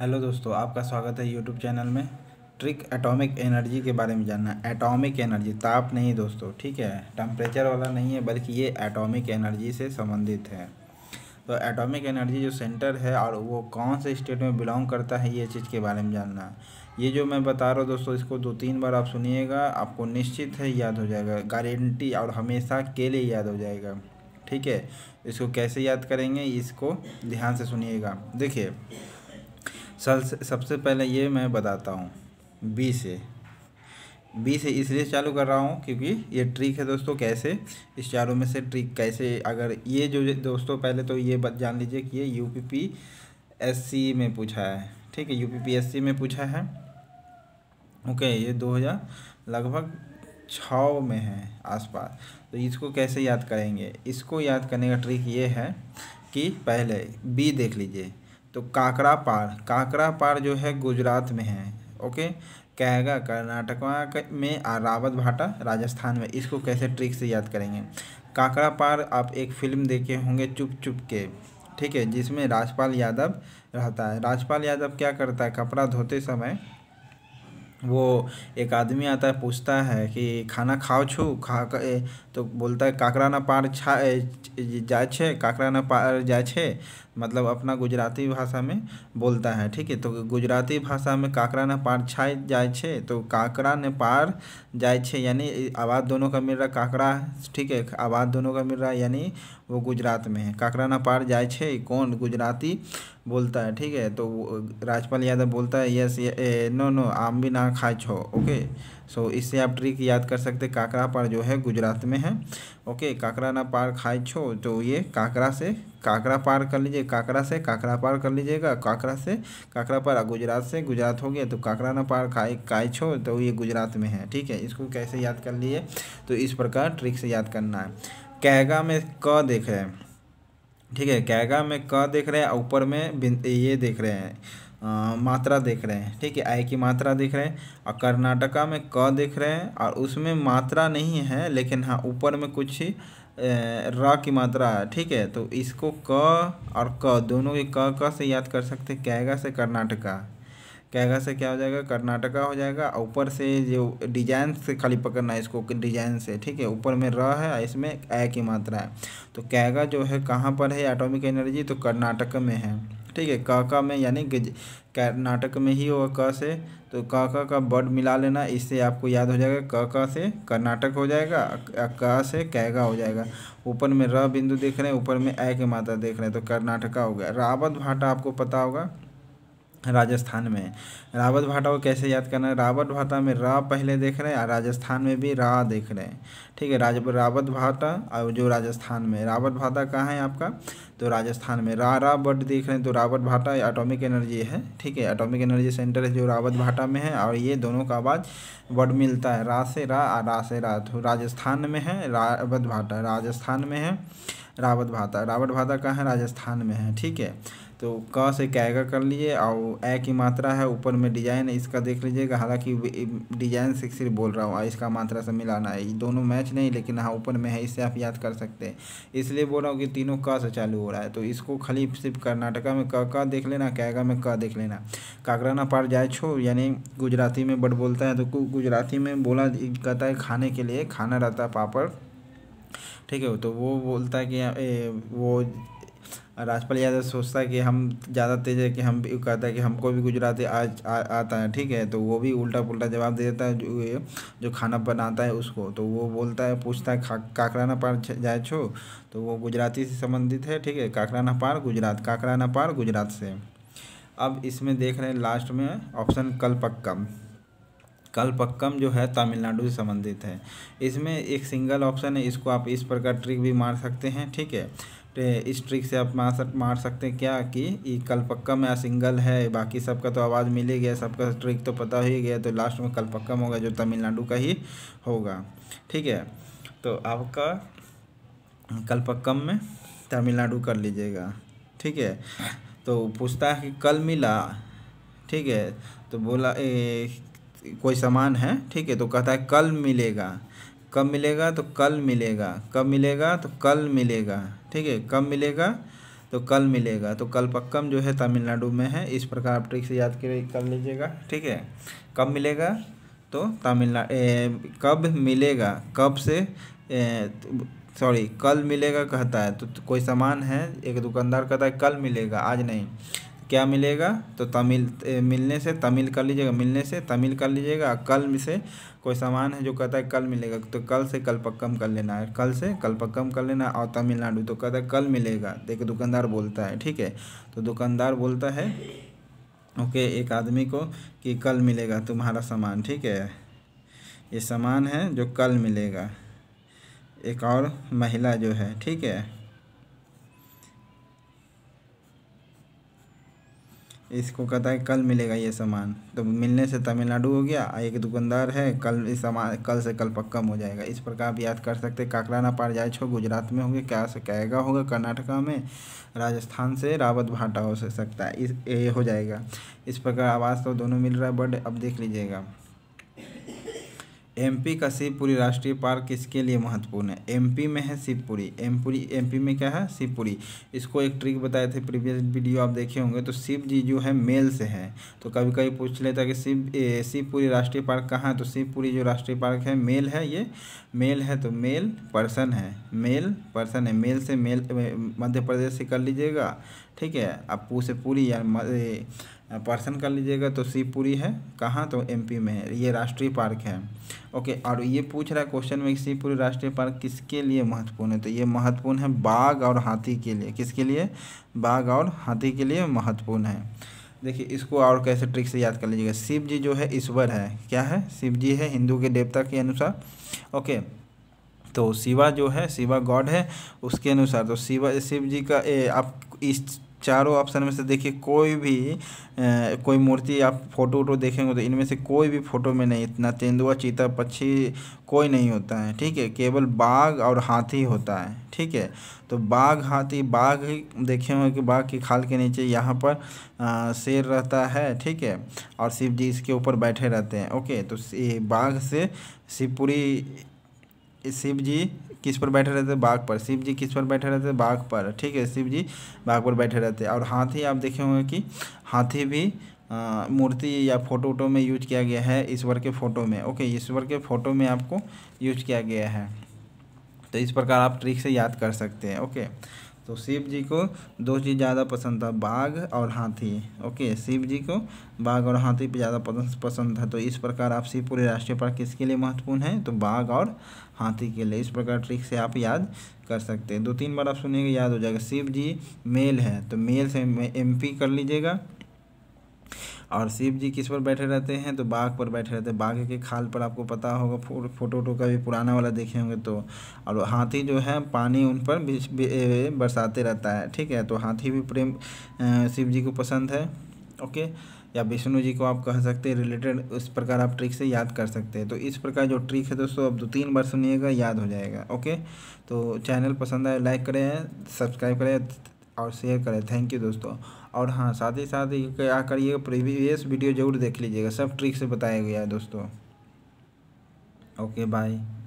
hello दोस्तों आपका स्वागत है यूट्यूब चैनल में ट्रिक एटॉमिक एनर्जी के बारे में जानना एटॉमिक एनर्जी ताप नहीं दोस्तों ठीक है टम्परेचर वाला नहीं है बल्कि ये एटॉमिक एनर्जी से संबंधित है तो एटॉमिक एनर्जी जो सेंटर है और वो कौन से स्टेट में बिलोंग करता है ये चीज़ के बारे में जानना ये जो मैं बता रहा हूँ दोस्तों इसको दो तीन बार आप सुनिएगा आपको निश्चित है याद हो जाएगा गारंटी और हमेशा के लिए याद हो जाएगा ठीक है इसको कैसे याद करेंगे इसको ध्यान से सुनिएगा देखिए सल सबसे पहले ये मैं बताता हूँ बी से बी से इसलिए चालू कर रहा हूँ क्योंकि ये ट्रिक है दोस्तों कैसे इस चारों में से ट्रिक कैसे अगर ये जो दोस्तों पहले तो ये बात जान लीजिए कि ये U P P S C में पूछा है ठीक है U P P S C में पूछा है ओके ये दो हज़ार लगभग छ में है आसपास तो इसको कैसे याद करेंगे इसको याद करने का ट्रिक ये है कि पहले बी देख लीजिए तो काकरा पार काकरा पार जो है गुजरात में है ओके कहेगा कर्नाटक में रावत भाटा राजस्थान में इसको कैसे ट्रिक से याद करेंगे काकरा पार आप एक फिल्म देखे होंगे चुप चुप के ठीक है जिसमें राजपाल यादव रहता है राजपाल यादव क्या करता है कपड़ा धोते समय वो एक आदमी आता है पूछता है कि खाना खाओ छू खा तो बोलता है काकरा ना पार छा जाए छे काकरा ना पार जाए छे मतलब अपना गुजराती भाषा में बोलता है ठीक है तो गुजराती भाषा में काकरा ना पार छाए जाए छे तो काकरा ने पार जाए छे यानी आवाज़ दोनों का मिल रहा काकरा ठीक है आवाज़ दोनों का मिल रहा यानी वो गुजरात में है काकरा ना पार जाए छे कौन गुजराती बोलता है ठीक है तो राजपाल यादव बोलता है यस ये नो नो आम भी ना खा छो ओके सो इससे आप ट्रिक याद कर सकते काकरा पार जो है गुजरात में है ओके काकरा ना पार खाए छो तो ये काकरा से काकरा पार कर लीजिए काकरा से काकरा पार कर लीजिएगा काकरा से काकरा पार गुजरात से गुजरात हो गया तो काकरा ना पार खाए खाए छो तो ये गुजरात में है ठीक है इसको कैसे याद कर लीजिए तो इस प्रकार ट्रिक से याद करना है कैगा में क देख रहे हैं ठीक है कैगा में क देख रहे हैं ऊपर में ये देख रहे हैं आ, मात्रा देख रहे हैं ठीक है आय की मात्रा देख रहे हैं और कर्नाटका में क देख रहे हैं और उसमें मात्रा नहीं है लेकिन हाँ ऊपर में कुछ ही र की मात्रा है ठीक है तो इसको क और क दोनों के क क से याद कर सकते हैं कैगा से कर्नाटका कैगा से क्या हो जाएगा कर्नाटका हो जाएगा ऊपर से जो डिजाइन से खाली पकड़ना है इसको डिजाइन से ठीक है ऊपर में र है इसमें ए की मात्रा है तो कैगा जो है कहाँ पर है एटॉमिक एनर्जी तो कर्नाटक में है ठीक है क का में यानी कर्नाटक में ही होगा क से तो क का का बर्ड मिला लेना इससे आपको याद हो जाएगा क का से कर्नाटक हो जाएगा क से कैगा हो जाएगा ऊपर में र बिंदु देख रहे हैं ऊपर में ए की मात्रा देख रहे हैं तो कर्नाटका हो गया रावत भाटा आपको पता होगा राजस्थान में रावत भाटा को कैसे याद करना है रावत भाटा में रा पहले देख रहे हैं और राजस्थान में भी रा देख रहे हैं ठीक है राज रावत भाटा और जो राजस्थान में रावत भाटा कहाँ है आपका तो राजस्थान में रा रा बट देख रहे हैं तो रावत भाटा एटॉमिक एनर्जी है ठीक है एटॉमिक एनर्जी सेंटर है जो रावत भाटा में है और ये दोनों का आवाज़ वर्ड मिलता है रा से रा और रा से रा तो राजस्थान में है रावत भाटा राजस्थान में है रावत भाटा रावत भाटा कहाँ है राजस्थान में है ठीक है तो क से कैगा कर लीजिए और ए की मात्रा है ऊपर में डिजाइन है इसका देख लीजिएगा हालांकि डिजाइन से सिर्फ बोल रहा हूँ इसका मात्रा से मिलाना है दोनों मैच नहीं लेकिन हाँ ऊपर में है इससे आप याद कर सकते हैं इसलिए बोल रहा हूँ कि तीनों क से चालू हो रहा है तो इसको खाली सिर्फ कर्नाटका में क का देख लेना कैगा में क देख लेना काकराना पार जाए छो यानी गुजराती में बट बोलता है तो गुजराती में बोला कहता है खाने के लिए खाना रहता है पापड़ ठीक है तो वो बोलता है कि ए, वो राजपाल यादव सोचता है कि हम ज़्यादा तेज है कि हम कहता है कि हमको भी गुजराती आज आ, आता है ठीक है तो वो भी उल्टा पुल्टा जवाब दे देता है जो जो खाना बनाता है उसको तो वो बोलता है पूछता है का, काकराना पार जाए छो तो वो गुजराती से संबंधित है ठीक है काकराना पार गुजरात काकराना पार गुजरात से अब इसमें देख रहे हैं लास्ट में ऑप्शन कलपक्कम कलपक्कम जो है तमिलनाडु से संबंधित है इसमें एक सिंगल ऑप्शन है इसको आप इस प्रकार ट्रिक भी मार सकते हैं ठीक है इस ट्रिक से आप मार मार सकते हैं क्या कि ये कलपक्कम या सिंगल है बाकी सबका तो आवाज़ मिल ही गया सबका ट्रिक तो पता ही गया तो लास्ट में कलपक्कम होगा जो तमिलनाडु का ही होगा ठीक है तो आपका कलपक्कम में तमिलनाडु कर लीजिएगा ठीक है तो पूछता है कि कल मिला ठीक है तो बोला ए, कोई सामान है ठीक है तो कहता है कल मिलेगा कब मिलेगा तो कल मिलेगा कब मिलेगा तो कल मिलेगा ठीक है कब मिलेगा तो कल मिलेगा तो कल पक्कम जो है तमिलनाडु में है इस प्रकार आप ट्रिक से याद कर लीजिएगा ठीक है कब मिलेगा तो तमिलनाडु कब मिलेगा कब से सॉरी कल मिलेगा कहता है तो, तो कोई सामान है एक दुकानदार कहता है कल मिलेगा आज नहीं क्या मिलेगा तो तमिल ए, मिलने से तमिल कर लीजिएगा मिलने से तमिल कर लीजिएगा कल से कोई सामान है जो कहता है कल मिलेगा तो कल से कल पक्कम कर लेना है कल से कल पक्कम कर लेना और तमिलनाडु तो कहता है कल मिलेगा देखो तो दुकानदार बोलता है ठीक है तो दुकानदार बोलता है ओके एक आदमी को कि कल मिलेगा तुम्हारा सामान ठीक है ये सामान है जो कल मिलेगा एक और महिला जो है ठीक है इसको कहता है कल मिलेगा ये सामान तो मिलने से तमिलनाडु हो गया एक दुकानदार है कल इस सामान कल से कल पक्का हो जाएगा इस प्रकार आप याद कर सकते काकराना पार जाए छो गुजरात में होंगे क्या से कहेगा होगा कर्नाटका में राजस्थान से रावत भाटा हो सकता है इस ये हो जाएगा इस प्रकार आवाज़ तो दोनों मिल रहा है बट अब देख लीजिएगा एमपी का शिवपुरी राष्ट्रीय पार्क किसके लिए महत्वपूर्ण है एमपी में है शिवपुरी एमपुरी एमपी में क्या है शिवपुरी इसको एक ट्रिक बताए थे प्रीवियस वीडियो आप देखे होंगे तो शिव जी जो है मेल से हैं तो कभी कभी पूछ लेता है कि शिव शिवपुरी राष्ट्रीय पार्क कहाँ है तो शिवपुरी जो राष्ट्रीय पार्क है मेल है ये मेल है तो मेल पर्सन है मेल पर्सन है मेल से मेल मध्य प्रदेश से कर लीजिएगा ठीक है आप पू से पूरी या पर्सन कर लीजिएगा तो शिवपुरी है कहाँ तो एमपी में है ये राष्ट्रीय पार्क है ओके और ये पूछ रहा है क्वेश्चन में शिवपुरी राष्ट्रीय पार्क किसके लिए महत्वपूर्ण है तो ये महत्वपूर्ण है बाघ और हाथी के लिए किसके लिए बाघ और हाथी के लिए महत्वपूर्ण है देखिए इसको और कैसे ट्रिक से याद कर लीजिएगा शिव जी जो है ईश्वर है क्या है शिव जी है हिंदू के देवता के अनुसार ओके तो शिवा जो है शिवा गॉड है उसके अनुसार तो शिवा शिव जी का ए, आप इस चारों ऑप्शन में से देखिए कोई भी ए, कोई मूर्ति आप फ़ोटो वोटो देखेंगे तो इनमें से कोई भी फ़ोटो में नहीं इतना तेंदुआ चीता पक्षी कोई नहीं होता है ठीक है केवल बाघ और हाथी होता है ठीक है तो बाघ हाथी बाघ देखे होंगे कि बाघ की खाल के नीचे यहाँ पर शेर रहता है ठीक है और शिव जी इसके ऊपर बैठे रहते हैं ओके तो बाघ से शिवपुरी शिव जी किस पर बैठे रहते बाघ पर शिव जी किस पर बैठे रहते बाघ पर ठीक है शिव जी बाघ पर बैठे रहते और हाथी आप देखे होंगे कि हाथी भी मूर्ति या फोटो वोटो में यूज किया गया है ईश्वर के फोटो में ओके ईश्वर के फोटो में आपको यूज किया गया है तो इस प्रकार आप ट्रिक से याद कर सकते हैं ओके तो शिव जी को दो चीज़ ज़्यादा पसंद था बाघ और हाथी ओके शिव जी को बाघ और हाथी पे ज़्यादा पसंद था तो इस प्रकार आपसी पूरे राष्ट्रीय पार्क किसके लिए महत्वपूर्ण है तो बाघ और हाथी के लिए इस प्रकार ट्रिक से आप याद कर सकते हैं दो तीन बार आप सुनेंगे याद हो जाएगा शिव जी मेल है तो मेल से एम पी कर लीजिएगा और शिव जी किस पर बैठे रहते हैं तो बाघ पर बैठे रहते हैं बाघ के खाल पर आपको पता होगा फो, फोटो वोटो का भी पुराना वाला देखे होंगे तो और हाथी जो है पानी उन पर बरसाते रहता है ठीक है तो हाथी भी प्रेम शिव जी को पसंद है ओके या विष्णु जी को आप कह सकते हैं रिलेटेड उस प्रकार आप ट्रिक से याद कर सकते हैं तो इस प्रकार जो ट्रिक है दोस्तों अब दो तीन बार सुनिएगा याद हो जाएगा ओके तो चैनल पसंद आए लाइक करें सब्सक्राइब करें और शेयर करें थैंक यू दोस्तों और हाँ साथ ही साथ क्या करिएगा प्रीवियस वीडियो जरूर देख लीजिएगा सब ट्रिक्स बताया गया है दोस्तों ओके बाय